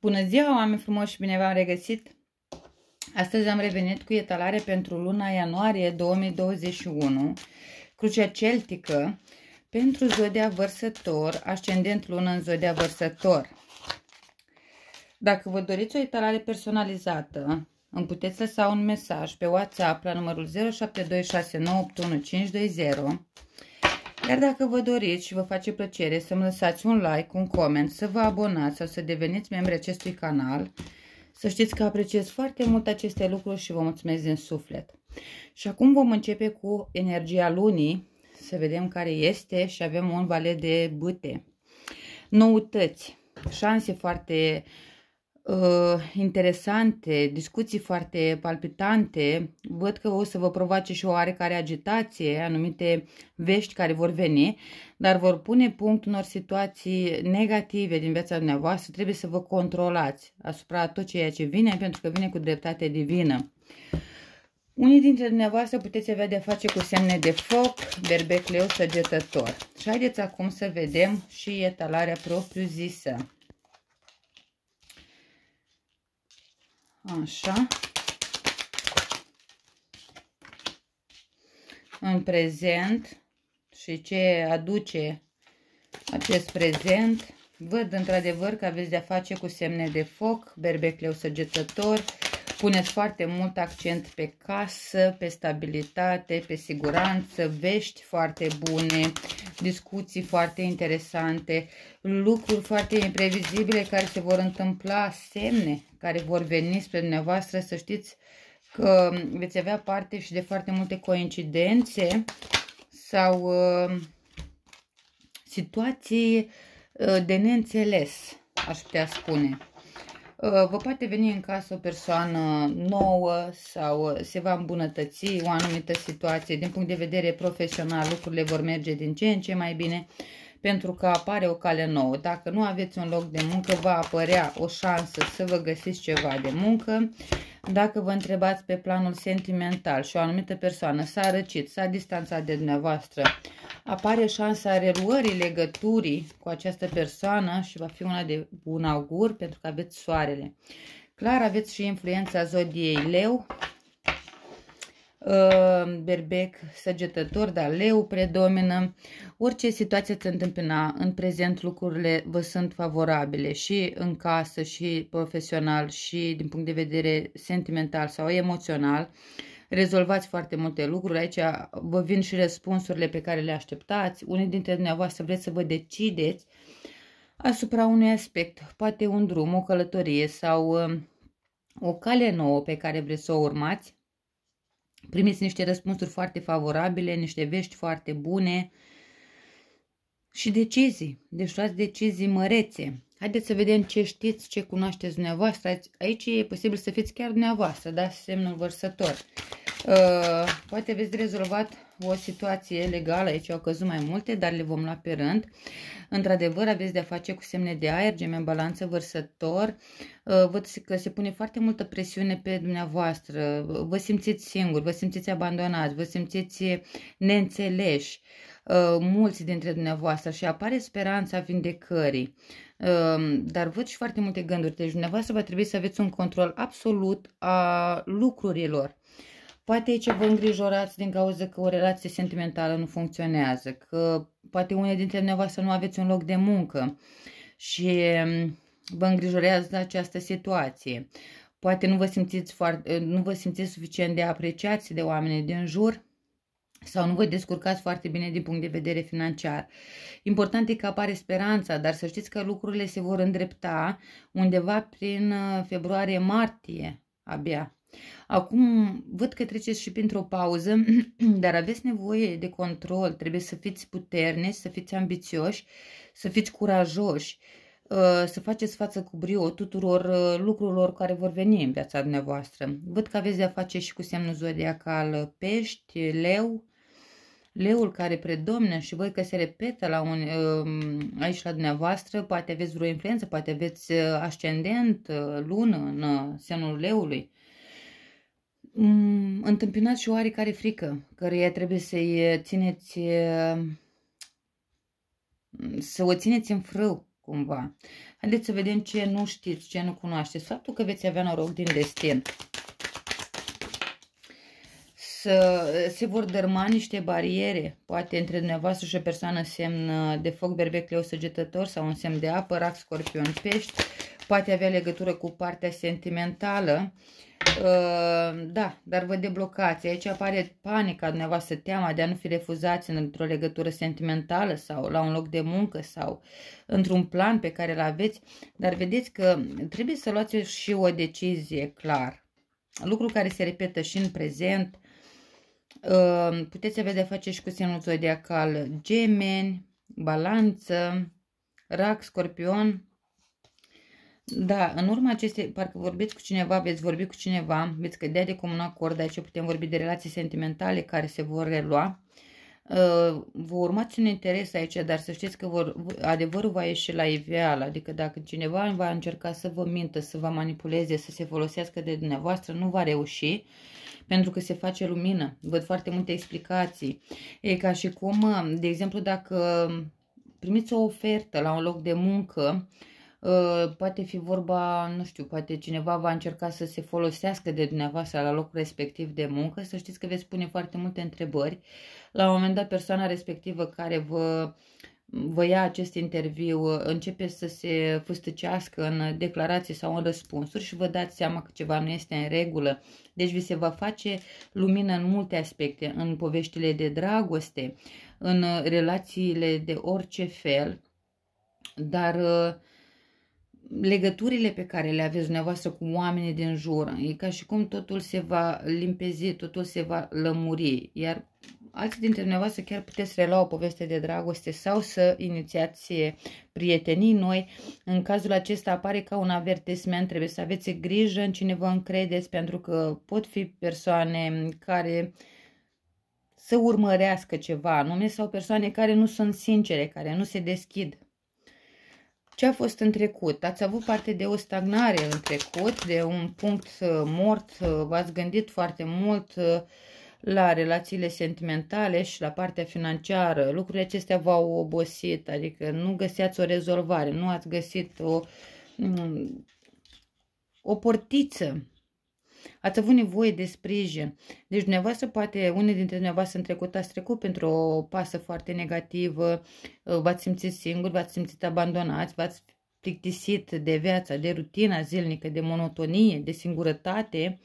Bună ziua, oameni frumoși și bine v-am regăsit! Astăzi am revenit cu etalare pentru luna ianuarie 2021, Crucea Celtică, pentru Zodia Vărsător, ascendent lună în Zodia Vărsător. Dacă vă doriți o etalare personalizată, îmi puteți lăsa un mesaj pe WhatsApp la numărul 0726981520 iar dacă vă doriți și vă face plăcere să-mi lăsați un like, un coment, să vă abonați sau să deveniți membri acestui canal, să știți că apreciez foarte mult aceste lucruri și vă mulțumesc din suflet. Și acum vom începe cu energia lunii, să vedem care este și avem un valet de băte. Noutăți, șanse foarte uh, uh, interesante, discuții foarte palpitante. Văd că o să vă provoace și o oarecare agitație, anumite vești care vor veni, dar vor pune punct unor situații negative din viața dumneavoastră. Trebuie să vă controlați asupra tot ceea ce vine, pentru că vine cu dreptate divină. Unii dintre dumneavoastră puteți avea de-a face cu semne de foc, berbecleu, săgetător. Și haideți acum să vedem și etalarea propriu-zisă. Așa. În prezent și ce aduce acest prezent. Văd într-adevăr că aveți de-a face cu semne de foc, berbecleu, leu săgetător, puneți foarte mult accent pe casă, pe stabilitate, pe siguranță, vești foarte bune, discuții foarte interesante, lucruri foarte imprevizibile care se vor întâmpla, semne care vor veni spre dumneavoastră, să știți că veți avea parte și de foarte multe coincidențe sau uh, situații uh, de neînțeles, aș putea spune. Uh, vă poate veni în casă o persoană nouă sau uh, se va îmbunătăți o anumită situație. Din punct de vedere profesional, lucrurile vor merge din ce în ce mai bine pentru că apare o cale nouă. Dacă nu aveți un loc de muncă, va apărea o șansă să vă găsiți ceva de muncă. Dacă vă întrebați pe planul sentimental și o anumită persoană s-a răcit, s-a distanțat de dumneavoastră, apare șansa reluării legăturii cu această persoană și va fi una de bun augur pentru că aveți soarele. Clar aveți și influența zodiei leu, uh, berbec, săgetător, dar leu predomină. Orice situație se întâmpina în prezent lucrurile vă sunt favorabile și în casă, și profesional, și din punct de vedere sentimental sau emoțional rezolvați foarte multe lucruri. Aici vă vin și răspunsurile pe care le așteptați. Unii dintre dumneavoastră vreți să vă decideți asupra unui aspect, poate un drum, o călătorie sau uh, o cale nouă pe care vreți să o urmați. Primiți niște răspunsuri foarte favorabile, niște vești foarte bune și decizii. Deci luați decizii mărețe. Haideți să vedem ce știți, ce cunoașteți dumneavoastră. Aici e posibil să fiți chiar dumneavoastră, da? Semnul vărsător. Uh, poate veți rezolvat o situație legală, aici au căzut mai multe, dar le vom lua pe rând. Într-adevăr, aveți de-a face cu semne de aer, gemen balanță, vărsător. Uh, văd că se pune foarte multă presiune pe dumneavoastră. Vă simțiți singuri, vă simțiți abandonați, vă simțiți neînțeleși. Uh, mulți dintre dumneavoastră și apare speranța vindecării. dar văd și foarte multe gânduri. Deci dumneavoastră va trebui să aveți un control absolut a lucrurilor. Poate aici vă îngrijorați din cauza că o relație sentimentală nu funcționează, că poate unul dintre dumneavoastră nu aveți un loc de muncă și mm, vă îngrijorează această situație. Poate nu vă simțiți, foarte, eh, nu vă simțiți suficient de apreciați de oamenii din jur sau nu vă descurcați foarte bine din punct de vedere financiar. Important e că apare speranța, dar să știți că lucrurile se vor îndrepta undeva prin eh, februarie-martie abia Acum văd că treceți și printr-o pauză, dar aveți nevoie de control, trebuie să fiți puternici, să fiți ambițioși, să fiți curajoși, uh, să faceți față cu brio tuturor uh, lucrurilor care vor veni în viața dumneavoastră. Văd că aveți de-a face și cu semnul zodiacal uh, pești, leu, leul care predomnă și voi că se repetă la un, um, aici la dumneavoastră, poate aveți vreo influență, poate aveți ascendent, lună în semnul leului Mm, întâmpinați și oarecare frică, căreia trebuie să-i eh, țineți, eh, să o țineți în frâu, cumva. Haideți să vedem ce nu știți, ce nu cunoașteți. Faptul că veți avea noroc din destin să se vor dărma niște bariere, poate între dumneavoastră și o persoană semn uh, de foc, berbec, leu, săgetător sau un semn de apă, rac, scorpion, pești, poate avea legătură cu partea sentimentală, uh, da, dar vă deblocați. Aici apare panica dumneavoastră, teama de a nu fi refuzați într-o legătură sentimentală sau la un loc de muncă sau într-un plan pe care îl aveți, dar vedeți că trebuie să luați și o decizie clar. Lucru care se repetă și în prezent, Ehm, puteți avea de-a face și cu semnul zodiacal gemeni, balanță, rac, scorpion. Da, în urma acestei, parcă vorbiți cu cineva, veți vorbi cu cineva, veți cădea de comun acord, aici putem vorbi de relații sentimentale care se vor relua. Ehm, vă urmați un interes aici, dar să știți că vor, adevărul va ieși la iveală, adică dacă cineva va încerca să vă mintă, să vă manipuleze, să se folosească de dumneavoastră, nu va reuși pentru că se face lumină. Văd foarte multe explicații. E ca și cum, de exemplu, dacă primiți o ofertă la un loc de muncă, uh, poate fi vorba, nu știu, poate cineva va încerca să se folosească de dumneavoastră la locul respectiv de muncă, să știți că veți pune foarte multe întrebări. La un moment dat, persoana respectivă care vă vă ia acest interviu, începe să se fustăcească în declarații sau în răspunsuri și vă dați seama că ceva nu este în regulă. Deci vi se va face lumină în multe aspecte, în poveștile de dragoste, în relațiile de orice fel, dar uh, legăturile pe care le aveți dumneavoastră cu oamenii din jur. E ca și cum totul se va limpezi, totul se va lămuri. Iar alții dintre dumneavoastră chiar puteți relua o poveste de dragoste sau să inițiați prietenii noi. În cazul acesta apare ca un avertisment, trebuie să aveți grijă în cine vă încredeți, pentru că pot fi persoane care să urmărească ceva anume sau persoane care nu sunt sincere, care nu se deschid ce a fost în trecut. Ați avut parte de o stagnare în trecut, de un punct uh, mort, uh, v-ați gândit foarte mult uh, la relațiile sentimentale și la partea financiară. Lucrurile acestea v-au obosit, adică nu găseați o rezolvare, nu ați găsit o, mm, o portiță ați avut nevoie de sprijin. Deci dumneavoastră poate, unii dintre dumneavoastră în trecut ați trecut pentru o pasă foarte negativă, uh, v-ați simțit singur, v-ați simțit abandonați, v-ați plictisit de viața, de rutina zilnică, de monotonie, de singurătate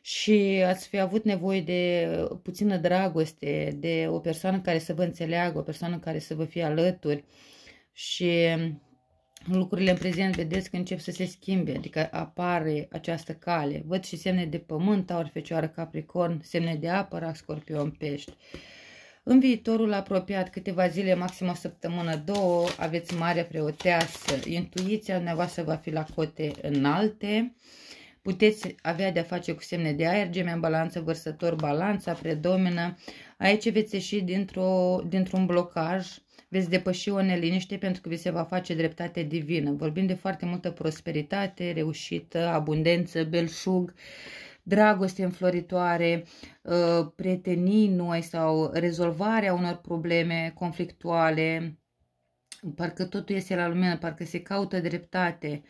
și ați fi avut nevoie de uh, puțină dragoste, de o persoană care să vă înțeleagă, o persoană care să vă fie alături și lucrurile în prezent, vedeți că încep să se schimbe, adică apare această cale. Văd și semne de pământ, aur, fecioară, capricorn, semne de apă, rac, scorpion, pești. În viitorul apropiat, câteva zile, maxim o săptămână, două, aveți mare preoteasă. Intuiția dumneavoastră va fi la cote înalte. Puteți avea de-a face cu semne de aer, gemea, balanță, vărsător, balanța, predomină. Aici veți ieși dintr-un dintr, dintr blocaj veți depăși o neliniște pentru că vi se va face dreptate divină. Vorbim de foarte multă prosperitate, reușită, abundență, belșug, dragoste înfloritoare, ă, prietenii noi sau rezolvarea unor probleme conflictuale, parcă totul este la lumină, parcă se caută dreptate,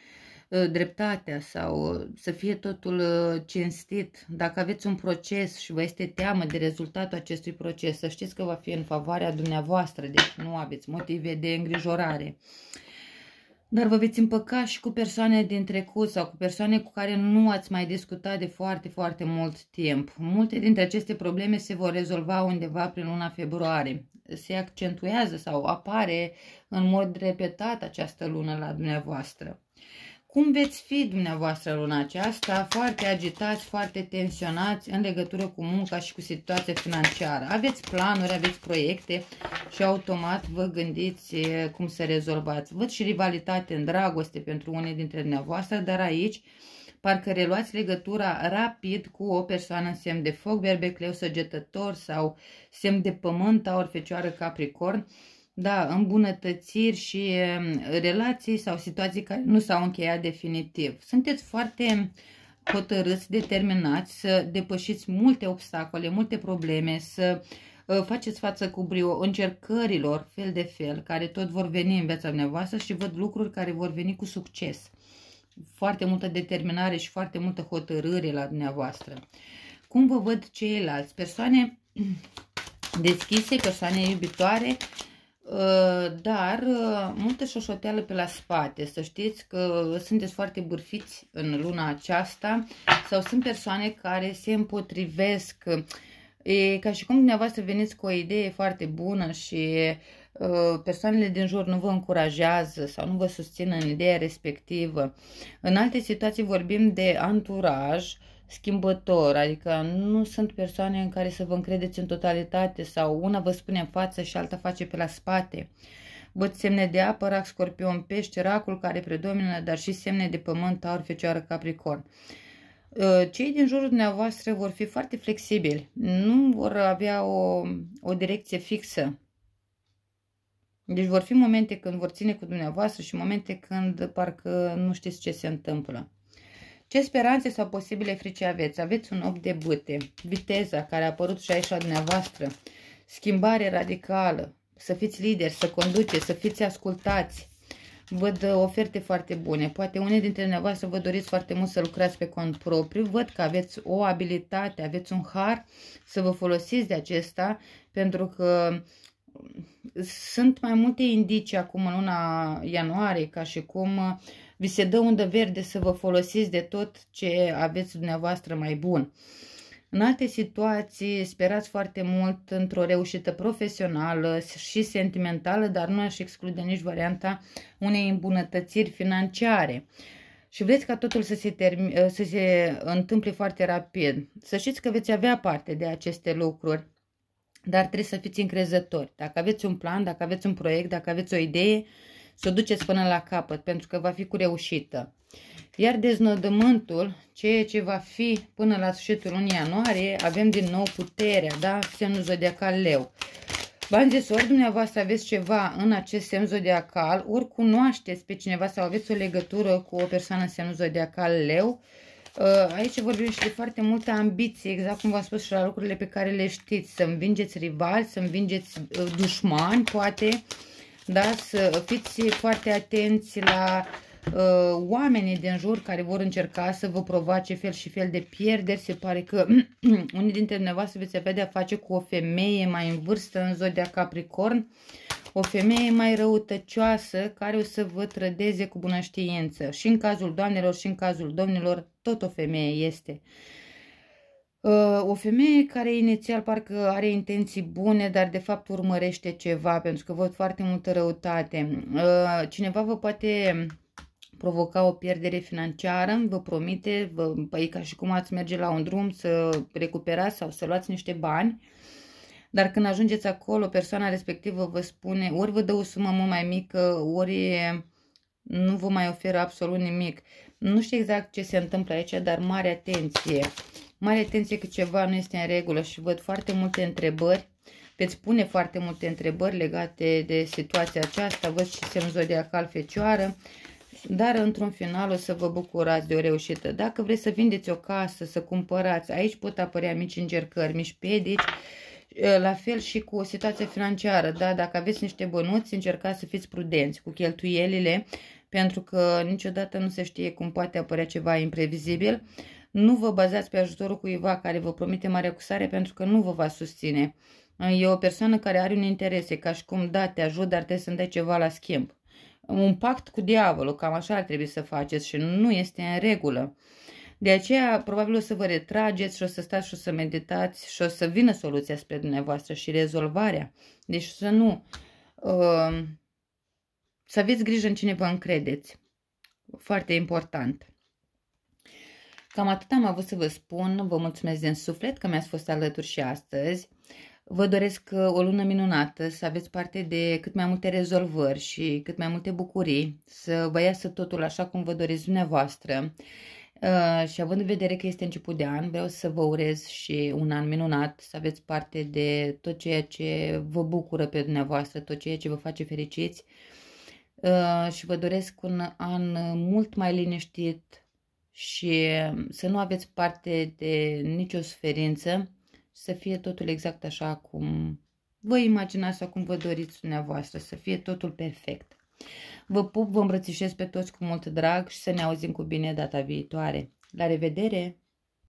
Ă, dreptatea sau ă, să fie totul ă, cinstit. Dacă aveți un proces și vă este teamă de rezultatul acestui proces, să știți că va fi în favoarea dumneavoastră, deci nu aveți motive de îngrijorare. Dar vă veți împăca și cu persoane din trecut sau cu persoane cu care nu ați mai discutat de foarte, foarte mult timp. Multe dintre aceste probleme se vor rezolva undeva prin luna februarie. Se accentuează sau apare în mod repetat această lună la dumneavoastră. Cum veți fi dumneavoastră luna aceasta? Foarte agitați, foarte tensionați în legătură cu munca și cu situația financiară. Aveți planuri, aveți proiecte și automat vă gândiți cum să rezolvați. Văd și rivalitate în dragoste pentru unii dintre dumneavoastră, dar aici parcă reluați legătura rapid cu o persoană în semn de foc, berbecleu săgetător sau semn de pământ, aur, fecioară, capricorn da, îmbunătățiri și mm, relații sau situații care nu s-au încheiat definitiv. Sunteți foarte hotărâți, determinați să depășiți multe obstacole, multe probleme, să uh, faceți față cu brio încercărilor fel de fel care tot vor veni în viața dumneavoastră și văd lucruri care vor veni cu succes. Foarte multă determinare și foarte multă hotărâre la dumneavoastră. Cum vă văd ceilalți? Persoane deschise, persoane iubitoare, Uh, dar uh, multe șoșoteală pe la spate. Să știți că sunteți foarte bârfiți în luna aceasta sau sunt persoane care se împotrivesc. E ca și cum dumneavoastră veniți cu o idee foarte bună și uh, persoanele din jur nu vă încurajează sau nu vă susțin în ideea respectivă. În alte situații vorbim de anturaj, uh, schimbător, adică nu sunt persoane în care să vă încredeți în totalitate sau una vă spune în față și alta face pe la spate. Văd semne de apă, rac, scorpion, pește, racul care predomină, dar și semne de pământ, taur, fecioară, capricorn. Ă, cei din jurul dumneavoastră vor fi foarte flexibili, nu vor avea o, o direcție fixă. Deci vor fi momente când vor ține cu dumneavoastră și momente când parcă nu știți ce se întâmplă. Ce speranțe sau posibile frici aveți? Aveți un 8 de bâte, viteza care a apărut și aici la dumneavoastră, schimbare radicală, să fiți lideri, să conduceți, să fiți ascultați. Văd uh, oferte foarte bune. Poate unii dintre dumneavoastră vă doriți foarte mult să lucrați pe cont propriu. Văd că aveți o abilitate, aveți un har să vă folosiți de acesta pentru că um, sunt mai multe indicii acum în luna ianuarie ca și cum uh, vi se dă undă verde să vă folosiți de tot ce aveți dumneavoastră mai bun. În alte situații sperați foarte mult într-o reușită profesională și sentimentală, dar nu aș exclude nici varianta unei îmbunătățiri financiare. Și vreți ca totul să se, să se întâmple foarte rapid. Să știți că veți avea parte de aceste lucruri, dar trebuie să fiți încrezători. Dacă aveți un plan, dacă aveți un proiect, dacă aveți o idee, uh, și o duceți până la capăt, pentru că va fi cu reușită. Iar deznodământul, ceea ce va fi până la sfârșitul lunii ianuarie, avem din nou puterea, da? Semnul zodiacal leu. ori dumneavoastră aveți ceva în acest semn zodiacal, ori cunoașteți pe cineva sau aveți o legătură cu o persoană în semnul zodiacal leu, uh, Aici vorbim și de foarte multă ambiție, exact cum v-am spus și la lucrurile pe care le știți, să învingeți rivali, să învingeți uh, dușmani, poate, da? Să fiți foarte atenți la uh, oamenii din jur care vor încerca să vă provoace fel și fel de pierderi. Se pare că unii dintre dumneavoastră veți avea de-a face cu o femeie mai în vârstă în zodia Capricorn, o femeie mai răutăcioasă care o să vă trădeze cu bună știință. Și în cazul doamnelor și în cazul domnilor, tot o femeie este. Uh, Ă, o femeie care inițial parcă are intenții bune, dar de fapt urmărește ceva, pentru că văd foarte multă răutate. Ă, cineva vă poate provoca o pierdere financiară, vă promite, vă, e păi, ca și cum ați merge la un drum să recuperați sau să luați niște bani, dar când ajungeți acolo, persoana respectivă vă spune, ori vă dă o sumă mult mai mică, ori nu vă mai oferă absolut nimic. Nu știu exact ce se întâmplă aici, dar mare atenție! Mare atenție că ceva nu este în regulă și văd foarte multe întrebări. Veți pune foarte multe întrebări legate de situația aceasta. Văd și semn zodiacal fecioară. Dar într-un final o să vă bucurați de o reușită. Dacă vreți să vindeți o casă, să cumpărați, aici pot apărea mici încercări, mici pedici. La fel și cu o situație financiară, da? dacă aveți niște bănuți, încercați să fiți prudenți cu cheltuielile, pentru că niciodată nu se știe cum poate apărea ceva imprevizibil. Nu vă bazați pe ajutorul cuiva care vă promite mare acusare pentru că nu vă va susține. E o persoană care are un interes, e ca și cum da, te ajut, dar trebuie să-mi dai ceva la schimb. Un pact cu diavolul, cam așa ar trebui să faceți și nu este în regulă. De aceea, probabil o să vă retrageți și o să stați și o să meditați și o să vină soluția spre dumneavoastră și rezolvarea. Deci să nu... Uh, să aveți grijă în cine vă încredeți. Foarte important. Cam atât am avut să vă spun. Vă mulțumesc din suflet că mi-ați fost alături și astăzi. Vă doresc uh, o lună minunată, să aveți parte de cât mai multe rezolvări și cât mai multe bucurii, să vă iasă totul așa cum vă doriți dumneavoastră. Uh, și având în vedere că este început de an, vreau să vă urez și un an minunat, să aveți parte de tot ceea ce vă bucură pe dumneavoastră, tot ceea ce vă face fericiți uh, și vă doresc un an mult mai liniștit, și um, să nu aveți parte de nicio suferință să fie totul exact așa cum vă imaginați sau cum vă doriți dumneavoastră, să fie totul perfect. Vă pup, vă îmbrățișez pe toți cu mult drag și să ne auzim cu bine data viitoare. La revedere!